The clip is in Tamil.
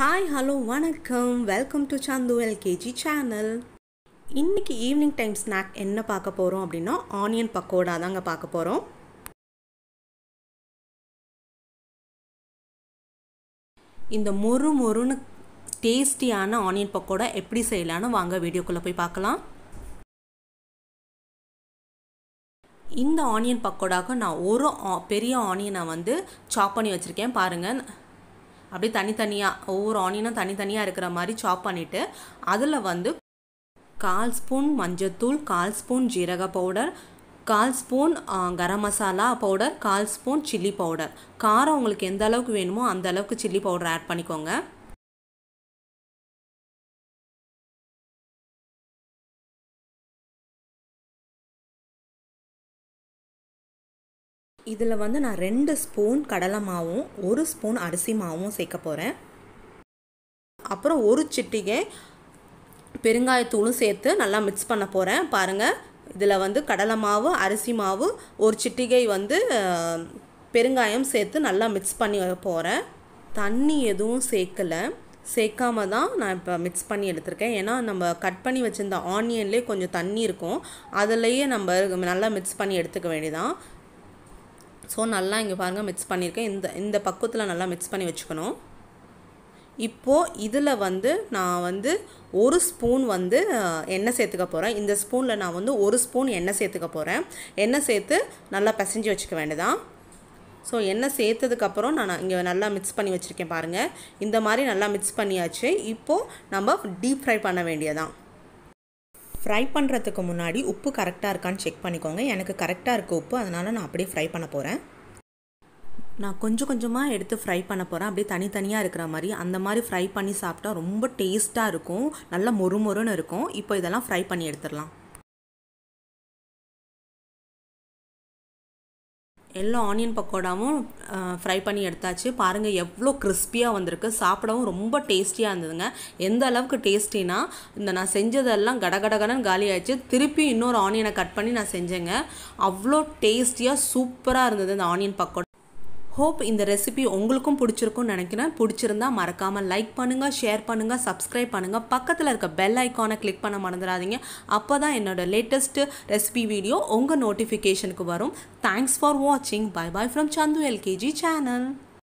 ஹாய் ஹலோ வணக்கம் welcome to Santhu LKG channel இன்றைக்கி ஈவினிங் டைம் ஸ்நாக் என்ன பார்க்க போகிறோம் அப்படின்னா ஆனியன் பக்கோடா தாங்க பார்க்க போகிறோம் இந்த மொறு மொறுன்னு டேஸ்டியான ஆனியன் பக்கோடா எப்படி செய்யலான்னு வாங்க வீடியோக்குள்ளே போய் பார்க்கலாம் இந்த ஆனியன் பக்கோடாவுக்கு நான் ஒரு பெரிய ஆனியனை வந்து சாப் பண்ணி வச்சுருக்கேன் பாருங்கள் அப்படியே தனித்தனியாக ஒவ்வொரு ஆனியனும் தனித்தனியாக இருக்கிற மாதிரி சாப் பண்ணிவிட்டு அதில் வந்து கால் ஸ்பூன் மஞ்சத்தூள் கால் ஸ்பூன் ஜீரக பவுடர் கால் ஸ்பூன் கரம் மசாலா பவுடர் கால் ஸ்பூன் சில்லி பவுடர் காரம் உங்களுக்கு எந்த அளவுக்கு வேணுமோ அந்த அளவுக்கு சில்லி பவுடர் ஆட் பண்ணிக்கோங்க இதில் வந்து நான் ரெண்டு ஸ்பூன் கடலை மாவும் ஒரு ஸ்பூன் அரிசி மாவும் சேர்க்க போகிறேன் அப்புறம் ஒரு சிட்டிகை பெருங்காயத்தூளும் சேர்த்து நல்லா மிக்ஸ் பண்ண போகிறேன் பாருங்கள் இதில் வந்து கடலை மாவு அரிசி மாவு ஒரு சிட்டிகை வந்து பெருங்காயம் சேர்த்து நல்லா மிக்ஸ் பண்ணி போகிறேன் தண்ணி எதுவும் சேர்க்கலை சேர்க்காம தான் நான் இப்போ மிக்ஸ் பண்ணி எடுத்திருக்கேன் ஏன்னா நம்ம கட் பண்ணி வச்சுருந்த ஆனியன்லேயே கொஞ்சம் தண்ணி இருக்கும் அதுலேயே நம்ம நல்லா மிக்ஸ் பண்ணி எடுத்துக்க வேண்டியதான் ஸோ நல்லா இங்கே பாருங்கள் மிக்ஸ் பண்ணியிருக்கேன் இந்த இந்த பக்குவத்தில் நல்லா மிக்ஸ் பண்ணி வச்சுக்கணும் இப்போது இதில் வந்து நான் வந்து ஒரு ஸ்பூன் வந்து எண்ணெய் சேர்த்துக்க போகிறேன் இந்த ஸ்பூனில் நான் வந்து ஒரு ஸ்பூன் எண்ணெய் சேர்த்துக்க போகிறேன் எண்ணெய் சேர்த்து நல்லா பிசைஞ்சு வச்சுக்க வேண்டியதான் ஸோ எண்ணெய் சேர்த்ததுக்கப்புறம் நான் இங்கே நல்லா மிக்ஸ் பண்ணி வச்சுருக்கேன் பாருங்கள் இந்த மாதிரி நல்லா மிக்ஸ் பண்ணியாச்சு இப்போது நம்ம டீப் ஃப்ரை பண்ண வேண்டியதான் ஃப்ரை பண்ணுறதுக்கு முன்னாடி உப்பு கரெக்டாக இருக்கான்னு செக் பண்ணிக்கோங்க எனக்கு கரெக்டாக இருக்குது உப்பு அதனால் நான் அப்படியே ஃப்ரை பண்ண போகிறேன் நான் கொஞ்சம் கொஞ்சமாக எடுத்து ஃப்ரை பண்ண போகிறேன் அப்படியே தனித்தனியாக இருக்கிற மாதிரி அந்த மாதிரி ஃப்ரை பண்ணி சாப்பிட்டா ரொம்ப டேஸ்ட்டாக இருக்கும் நல்லா மொறு மொறுன்னு இருக்கும் இப்போ இதெல்லாம் ஃப்ரை பண்ணி எடுத்துடலாம் எல்லா ஆனியன் பக்கோடாவும் ஃப்ரை பண்ணி எடுத்தாச்சு பாருங்கள் எவ்வளோ கிறிஸ்பியாக வந்திருக்கு சாப்பிடவும் ரொம்ப டேஸ்டியாக இருந்ததுங்க எந்த அளவுக்கு டேஸ்டினா இந்த நான் செஞ்சதெல்லாம் கடகடகடன் காலி ஆயிடுச்சு திருப்பி இன்னொரு ஆனியனை கட் பண்ணி நான் செஞ்சேங்க அவ்வளோ டேஸ்டியாக சூப்பராக இருந்தது இந்த ஆனியன் பக்கோடா ஹோப் இந்த ரெசிபி உங்களுக்கும் பிடிச்சிருக்கும்னு நினைக்கிறேன் பிடிச்சிருந்தா மறக்காமல் லைக் பண்ணுங்கள் ஷேர் பண்ணுங்கள் சப்ஸ்கிரைப் பண்ணுங்கள் பக்கத்தில் இருக்க பெல் ஐக்கானை கிளிக் பண்ண மறந்துடாதீங்க அப்போ தான் என்னோடய லேட்டஸ்ட்டு ரெசிபி வீடியோ உங்கள் நோட்டிஃபிகேஷனுக்கு வரும் தேங்க்ஸ் ஃபார் வாட்சிங் bye bye from Chandu LKG channel